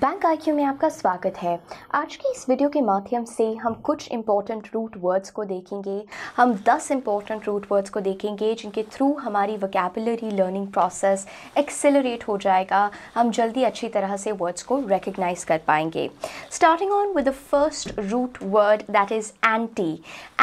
Bank IQ में आपका स्वागत है आज की इस वीडियो के माध्यम से हम कुछ इम्पोर्टेंट रूट वर्ड्स को देखेंगे हम 10 इम्पोर्टेंट रूट वर्ड्स को देखेंगे जिनके थ्रू हमारी वकेबलरी लर्निंग प्रोसेस एक्सेलरेट हो जाएगा हम जल्दी अच्छी तरह से वर्ड्स को रिकग्नाइज कर पाएंगे starting on with the first root word that is anti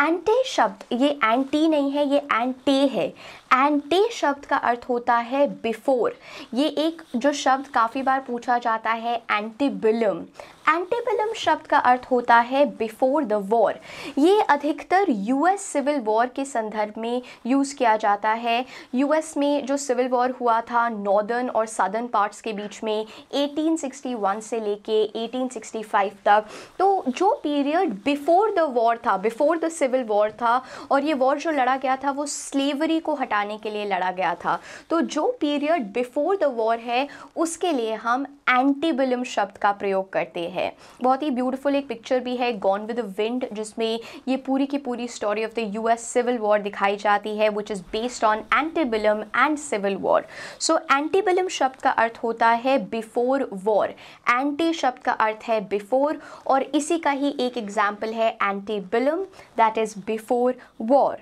ante शब्द ये एंटी नहीं है ये एंटे है एंटी शब्द का अर्थ होता है बिफोर ये एक जो शब्द काफ़ी बार पूछा जाता है एंटीबिलम एंटीबिलम शब्द का अर्थ होता है बिफोर द वॉर ये अधिकतर यूएस सिविल वॉर के संदर्भ में यूज़ किया जाता है यूएस में जो सिविल वॉर हुआ था नॉर्दर्न और सदर्न पार्ट्स के बीच में 1861 से लेके 1865 तक तो जो पीरियड बिफोर द वॉर था बिफोर द सिविल वॉर था और ये वॉर जो लड़ा गया था वो स्लेवरी को हटा हटाने के लिए लड़ा गया था तो जो पीरियड बिफोर द वॉर है उसके लिए हम एंटीबिलम शब्द का प्रयोग करते हैं बहुत ही ब्यूटीफुल एक पिक्चर भी है गॉन विद विंड जिसमें ये पूरी की पूरी story of the US civil war दिखाई जाती है which is based on antebellum and civil war so antebellum शब्द का अर्थ होता है बिफोर वॉर एंटी शब्द का अर्थ है बिफोर और इसी का ही एक एग्जाम्पल है antebellum that is before war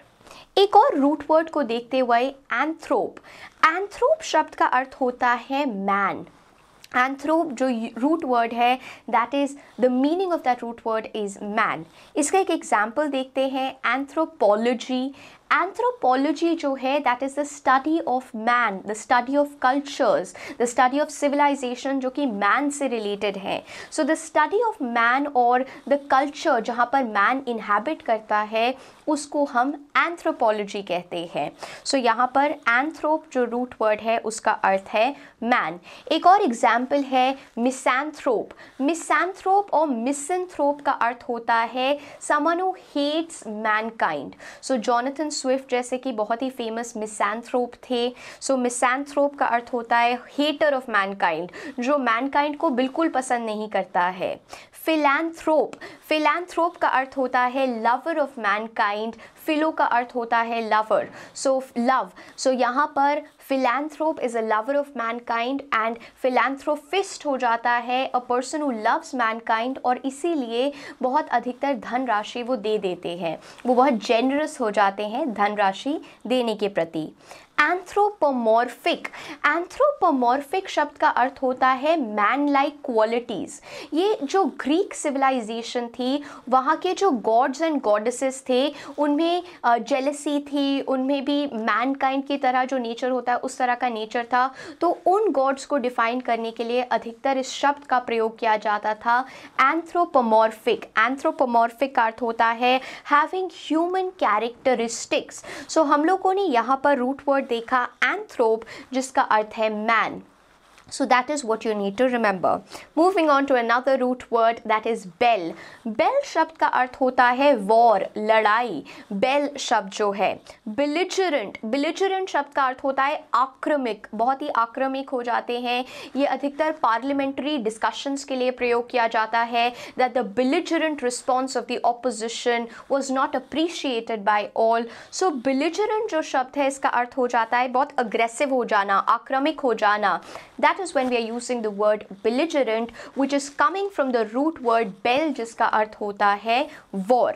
एक और रूट वर्ड को देखते हुए एंथ्रोप एंथ्रोप शब्द का अर्थ होता है मैन एंथ्रोप जो रूट वर्ड है that is the meaning of that root word is man इसका एक एग्जाम्पल देखते हैं एंथ्रोपोलॉजी एंथ्रोपोलॉजी जो है that is the study of man the study of cultures the study of civilisation जो कि मैन से रिलेटेड है so the study of man और द कल्चर जहाँ पर मैन इन्हेबिट करता है उसको हम एंथ्रोपोलॉजी कहते हैं सो so, यहाँ पर एंथ्रोप जो रूट वर्ड है उसका अर्थ है मैन एक और एग्जाम्पल है मिसैंथ्रोप मिसैंथ्रोप और मिसनथ्रोप का अर्थ होता है someone who hates mankind so Jonathan Swift जैसे कि बहुत ही फेमस मिसैंथ्रोप थे सो so, मिसैंथ्रोप का अर्थ होता है हेटर ऑफ मैनकाइंड जो मैनकाइंड को बिल्कुल पसंद नहीं करता है फिलैंथ्रोप फिलैंथ्रोप का अर्थ होता है lover of mankind kind philo का अर्थ होता है लवर सो लव सो यहाँ पर philanthrope is a lover of man kind and philanthropist हो जाता है a person who loves man kind और इसीलिए बहुत अधिकतर धनराशि वो दे देते हैं वो बहुत जेनरस हो जाते हैं धनराशि देने के प्रति एंथ्रोपोमॉर्फिक एंथ्रोपोमॉर्फिक शब्द का अर्थ होता है मैन लाइक क्वालिटीज़ ये जो ग्रीक सिविलाइजेशन थी वहाँ के जो गॉड्स एंड गॉडेसेस थे उनमें जेलसी थी उनमें भी मैनकाइंड की तरह जो नेचर होता है उस तरह का नेचर था तो उन गॉड्स को डिफाइन करने के लिए अधिकतर इस शब्द का प्रयोग किया जाता था एंथ्रोपोमॉर्फिक एंथ्रोपोमॉर्फिक का अर्थ होता है हैविंग ह्यूमन कैरेक्टरिस्टिक्स सो हम लोगों ने यहाँ पर रूट वर्ड देखा एंथ्रोप जिसका अर्थ है man So that is what you need to remember. Moving on to another root word that is bell. Bell शब्द का अर्थ होता है वॉर लड़ाई बेल शब्द जो है बिलिजरेंट बिलिजरेंट शब्द का अर्थ होता है आक्रमिक बहुत ही आक्रमिक हो जाते हैं ये अधिकतर पार्लियामेंट्री डिस्कशंस के लिए प्रयोग किया जाता है that the belligerent response of the opposition was not appreciated by all so belligerent जो शब्द है इसका अर्थ हो जाता है बहुत अग्रेसिव हो जाना आक्रमिक हो जाना that that is when we are using the word belligerent which is coming from the root word bel jiska arth hota hai war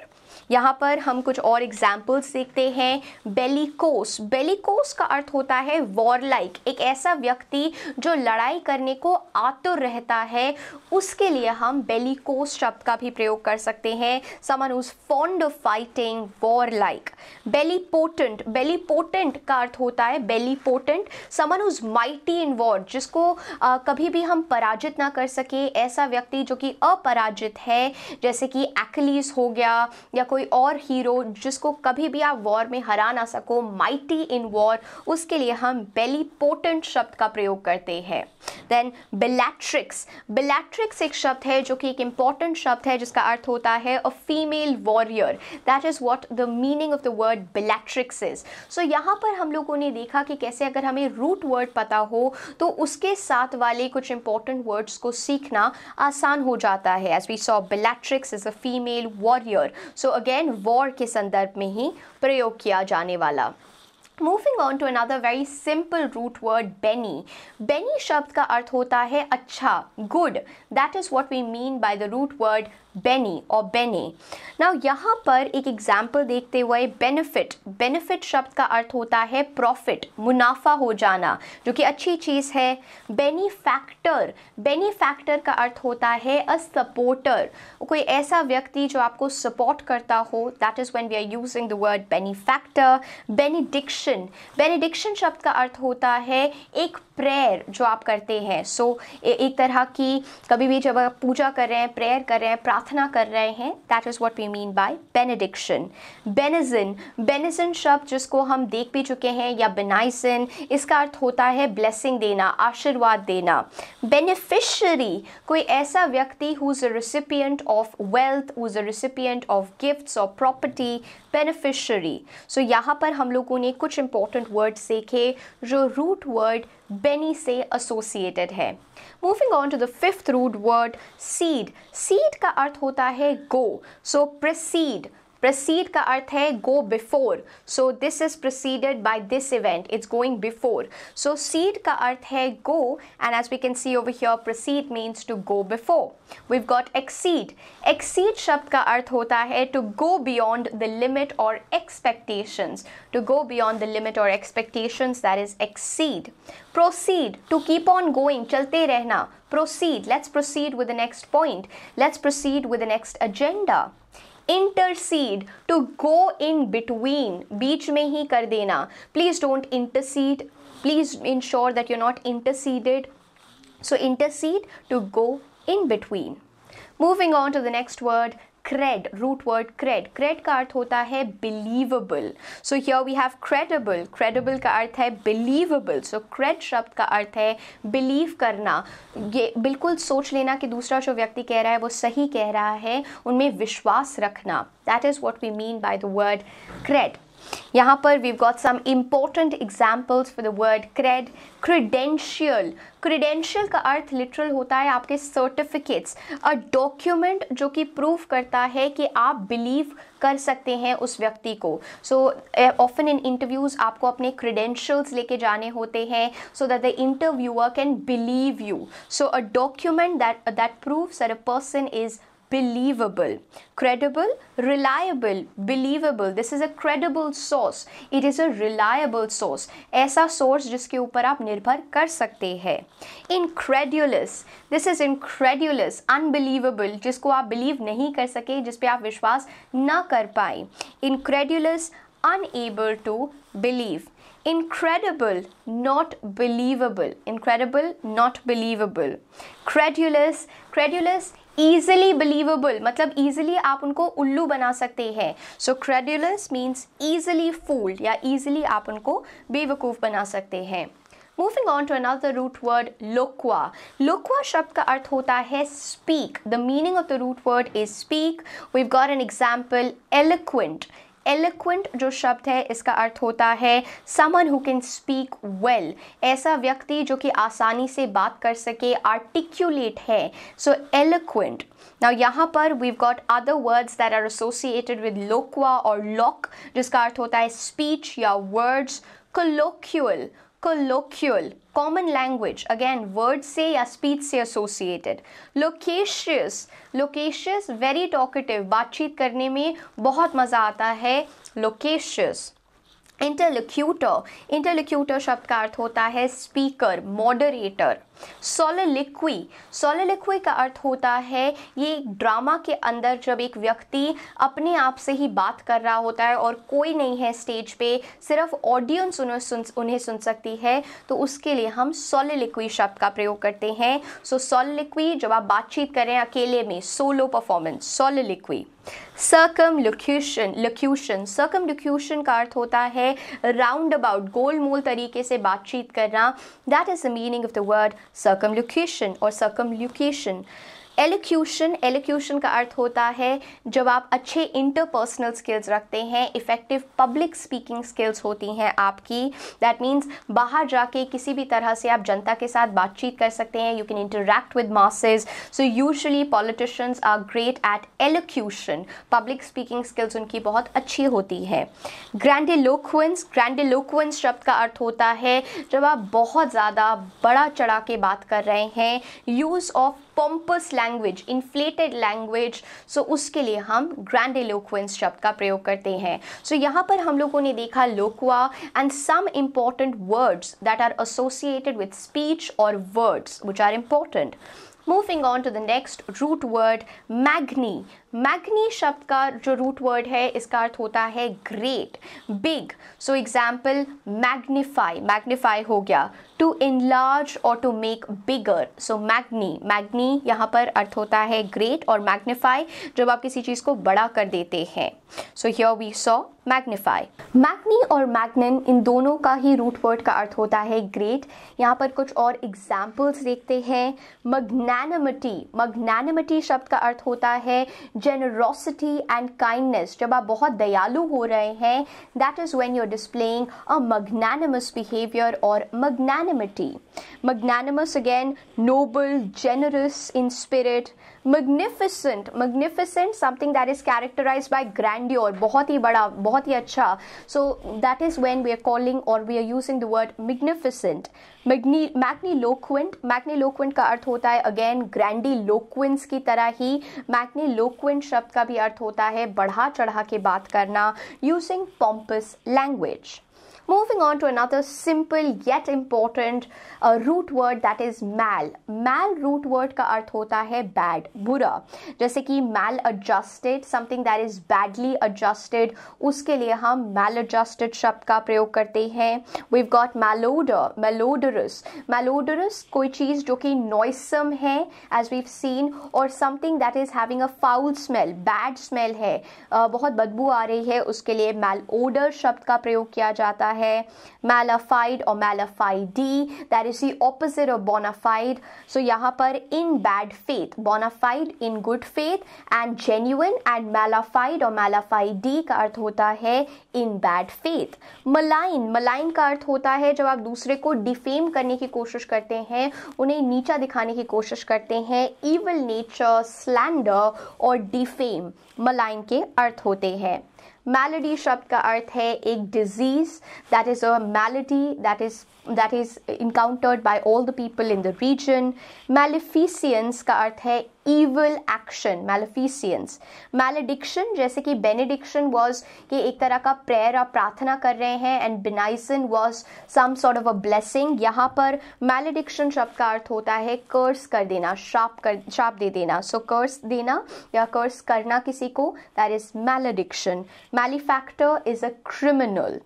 यहाँ पर हम कुछ और एग्जाम्पल्स देखते हैं बेलिकोस बेलिकोस का अर्थ होता है वॉरलाइक एक ऐसा व्यक्ति जो लड़ाई करने को आतुर रहता है उसके लिए हम बेलिकोस शब्द का भी प्रयोग कर सकते हैं someone who's fond of fighting warlike bellipotent bellipotent का अर्थ होता है बेलीपोटेंट समन उज माइटी इन वॉर जिसको आ, कभी भी हम पराजित ना कर सके ऐसा व्यक्ति जो कि अपराजित है जैसे कि एक्लीस हो गया या कोई और हीरो जिसको कभी भी आप वॉर में हरा ना सको माइटी इन वॉर उसके लिए हम बेली पोटेंट शब्द का प्रयोग करते हैं देन बिलैट्रिक्स बिलैट्रिक्स एक शब्द है जो कि एक इम्पॉर्टेंट शब्द है जिसका अर्थ होता है a female warrior that is what the meaning of the word bellatrix is so यहाँ पर हम लोगों ने देखा कि कैसे अगर हमें रूट वर्ड पता हो तो उसके साथ वाले कुछ इंपॉर्टेंट वर्ड्स को सीखना आसान हो जाता है as we saw bellatrix is a female warrior so again war के संदर्भ में ही प्रयोग किया जाने वाला moving on to another very simple root word beni beni शब्द का अर्थ होता है अच्छा good that is what we mean by the root word beni और बेने ना यहाँ पर एक एग्जाम्पल देखते हुए बेनिफिट बेनिफिट शब्द का अर्थ होता है प्रॉफिट मुनाफा हो जाना जो कि अच्छी चीज़ है बेनीफैक्टर बेनीफैक्टर का अर्थ होता है अ सपोर्टर कोई ऐसा व्यक्ति जो आपको सपोर्ट करता हो that is when we are using the word benefactor benediction benediction शब्द का अर्थ होता है एक प्रेयर जो आप करते हैं सो so, एक तरह की कभी भी जब आप पूजा कर रहे हैं प्रेयर कर रहे हैं प्रार्थना प्रार्थना कर रहे हैं that is what we mean by benediction benison benison शब्द जिसको हम देख भी चुके हैं या बेनाइसिन इसका अर्थ होता है ब्लेसिंग देना आशीर्वाद देना बेनिफिशरी कोई ऐसा व्यक्ति who is a recipient of wealth who is a recipient of gifts और प्रॉपर्टी बेनिफिशरी सो यहाँ पर हम लोगों ने कुछ इंपॉर्टेंट वर्ड्स देखे जो रूट वर्ड बेनी से एसोसिएटेड है moving on to the fifth root word cede cede का अर्थ होता है go so precede precede ka arth hai go before so this is preceded by this event it's going before so seed ka arth hai go and as we can see over here proceed means to go before we've got exceed exceed shabd ka arth hota hai to go beyond the limit or expectations to go beyond the limit or expectations that is exceed proceed to keep on going chalte rehna proceed let's proceed with the next point let's proceed with the next agenda intercede to go in between beech mein hi kar dena please don't intercede please ensure that you're not interceded so intercede to go in between moving on to the next word cred root word cred cred का अर्थ होता है believable so here we have credible credible का अर्थ है believable सो crate शब्द का अर्थ है बिलीव करना ये बिल्कुल सोच लेना कि दूसरा जो व्यक्ति कह रहा है वो सही कह रहा है उनमें विश्वास रखना that is what we mean by the word cred यहाँ पर we got some important examples for the word cred credential credential का अर्थ लिटरल होता है आपके सर्टिफिकेट्स अ डॉक्यूमेंट जो कि प्रूव करता है कि आप बिलीव कर सकते हैं उस व्यक्ति को सो ऑफन इन इंटरव्यूज़ आपको अपने क्रीडेंशियल्स लेके जाने होते हैं so that the interviewer can believe you so a document that that proves a person is believable. Credible, reliable, believable. This is a credible source. It is a reliable source. aisa source jiske upar aap nirbhar kar sakte हैं Incredulous. This is incredulous, unbelievable. jisko aap believe nahi kar sake jis pe aap vishwas na kar पाए Incredulous, unable to believe. incredible not believable incredible not believable credulous credulous easily believable matlab easily aap unko ullu bana sakte hai. so credulous means easily fooled ya easily aap unko bevakoof bana sakte hai. moving on to another root word loqua loqua shabd ka arth hota hai speak the meaning of the root word is speak we've got an example eloquent eloquent जो शब्द है इसका अर्थ होता है someone who can speak well ऐसा व्यक्ति जो कि आसानी से बात कर सके आर्टिक्यूलेट है सो एलिक्वेंट नाउ यहाँ पर we've got other words that are associated with loqua और लॉक जिसका अर्थ होता है स्पीच या words colloquial colloquial common language again word से या speech से associated loquacious loquacious very talkative बातचीत karne mein bahut maza aata hai loquacious interlocutor interlocutor shabd ka arth hota hai speaker moderator सोलिलिक्वी सोलिलिक्वी का अर्थ होता है ये ड्रामा के अंदर जब एक व्यक्ति अपने आप से ही बात कर रहा होता है और कोई नहीं है स्टेज पे सिर्फ ऑडियंस उन्हें सुन उन्हें सुन सकती है तो उसके लिए हम सोलिलिक्वी शब्द का प्रयोग करते हैं सो so, जब आप बातचीत करें अकेले में सोलो परफॉर्मेंस सोलिक्वी सकम लक्यूशन लुक्यूशन सकम लुक्यूशन का अर्थ होता है राउंड अबाउट गोल मोल तरीके से बातचीत करना that is the meaning of the word circumlocution or circumlocution elocution elocution का अर्थ होता है जब आप अच्छे इंटरपर्सनल स्किल्स रखते हैं इफ़ेक्टिव पब्लिक स्पीकिंग स्किल्स होती हैं आपकी दैट मीन्स बाहर जाके किसी भी तरह से आप जनता के साथ बातचीत कर सकते हैं you can interact with masses so usually politicians are great at elocution public speaking skills उनकी बहुत अच्छी होती है ग्रैंडिलोक्वेंस ग्रैंडिलोक्वेंस शब्द का अर्थ होता है जब आप बहुत ज़्यादा बड़ा चढ़ा के बात कर रहे हैं use of pompous language inflated language so उसके लिए हम ग्रैंड एलोक्वेंस शब्द का प्रयोग करते हैं सो so, यहाँ पर हम लोगों ने देखा loqua and some important words that are associated with speech और words which are important moving on to the next root word magni magni शब्द का जो रूट वर्ड है इसका अर्थ होता है great big so example magnify magnify हो गया टू इन लार्ज और to make bigger so magni magni यहाँ पर अर्थ होता है ग्रेट और मैग्नीफाई जब आप किसी चीज़ को बड़ा कर देते हैं so here we saw magnify magni और मैग्नन इन दोनों का ही रूट वर्ड का अर्थ होता है ग्रेट यहाँ पर कुछ और एग्जाम्पल्स देखते हैं मग्नैनमिटी मग्नैनमिटी शब्द का अर्थ होता है जेनरोसिटी एंड काइंडनेस जब आप बहुत दयालु हो रहे हैं that is when you're displaying a magnanimous behaviour और magnanimity magnanimous again noble generous in spirit magnificent magnificent something that is characterised by grandeur बहुत ही बड़ा बहुत ही अच्छा so that is when we are calling और we are using the word magnificent magni magni magniloquent का अर्थ होता है अगेन ग्रैंडी ग्रैंडीलोक्वेंस की तरह ही मैग्नी मैग्नीलोक्वेंट शब्द का भी अर्थ होता है बढ़ा चढ़ा के बात करना using pompous language Moving on to another simple yet important root word that is mal mal root word का अर्थ होता है बैड बुरा जैसे कि maladjusted something that is badly adjusted उसके लिए हम मैल एडजस्टेड शब्द का प्रयोग करते हैं वी गॉट मैलोडर मेलोडरस मेलोडरस कोई चीज़ जो कि नॉइसम है एज वीव सीन और something that is having a foul smell bad smell है uh, बहुत बदबू आ रही है उसके लिए मैल ओडर शब्द का प्रयोग किया जाता है है मैलाफाइड और mala fide that is the opposite of bona fide so यहाँ पर in bad faith bona fide in good faith and genuine and mala fide और मेलाफाइडी का अर्थ होता है in bad faith malign malign का अर्थ होता है जब आप दूसरे को डिफेम करने की कोशिश करते हैं उन्हें नीचा दिखाने की कोशिश करते हैं इवल नेचर स्लैंडर और डिफेम मलाइन के अर्थ होते हैं मैलडी शब्द का अर्थ है एक disease that is a malady that is that is encountered by all the people in the region maleficence का अर्थ है ईवल एक्शन मेलिफिसियंस मेलेडिक्शन जैसे कि बेनेडिक्शन वॉज ये एक तरह का प्रेयर आप प्रार्थना कर रहे हैं and benison was some sort of a blessing यहाँ पर मेलेडिक्शन शब्द का अर्थ होता है कर्स कर देना शाप कर शाप दे देना सो so, कर्स देना या कर्स करना किसी को that is malediction malefactor is a criminal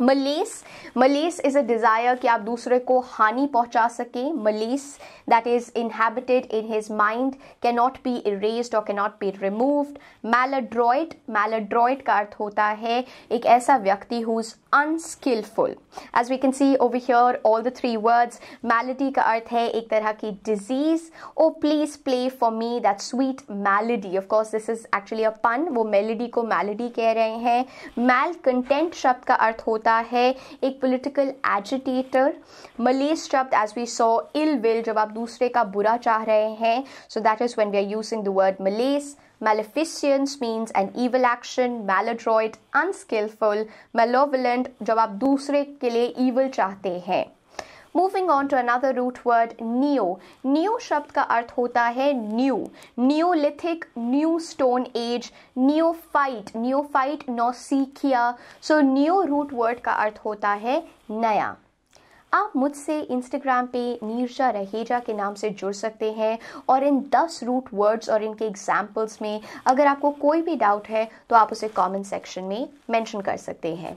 malice malice is a desire कि आप दूसरे को हानि पहुंचा सके malice that is inhabited in his mind can not be erase और can not be removed maladroit maladroit का अर्थ होता है एक ऐसा व्यक्ति who is unskillful as we can see over here all the three words malady का अर्थ है एक तरह की disease O please play for me that sweet melody of course this is actually a pun वो मेलेडी को मैलडी कह रहे हैं मैल कंटेंट शब्द का अर्थ हो होता है एक पोलिटिकल एजिटेटर मलेस शब्द as we so ill will जब आप दूसरे का बुरा चाह रहे हैं so that is when we are using the word malice maleficence means an evil action maladroit unskillful malevolent जब आप दूसरे के लिए ईवल चाहते हैं moving on to another root word new new शब्द का अर्थ होता है new neolithic new stone age neophyte neophyte सीखिया सो न्यो रूट वर्ड का अर्थ होता है नया आप मुझसे इंस्टाग्राम पे नीरजा रहेजा के नाम से जुड़ सकते हैं और इन 10 रूट वर्ड्स और इनके एग्जाम्पल्स में अगर आपको कोई भी डाउट है तो आप उसे कमेंट सेक्शन में मेंशन कर सकते हैं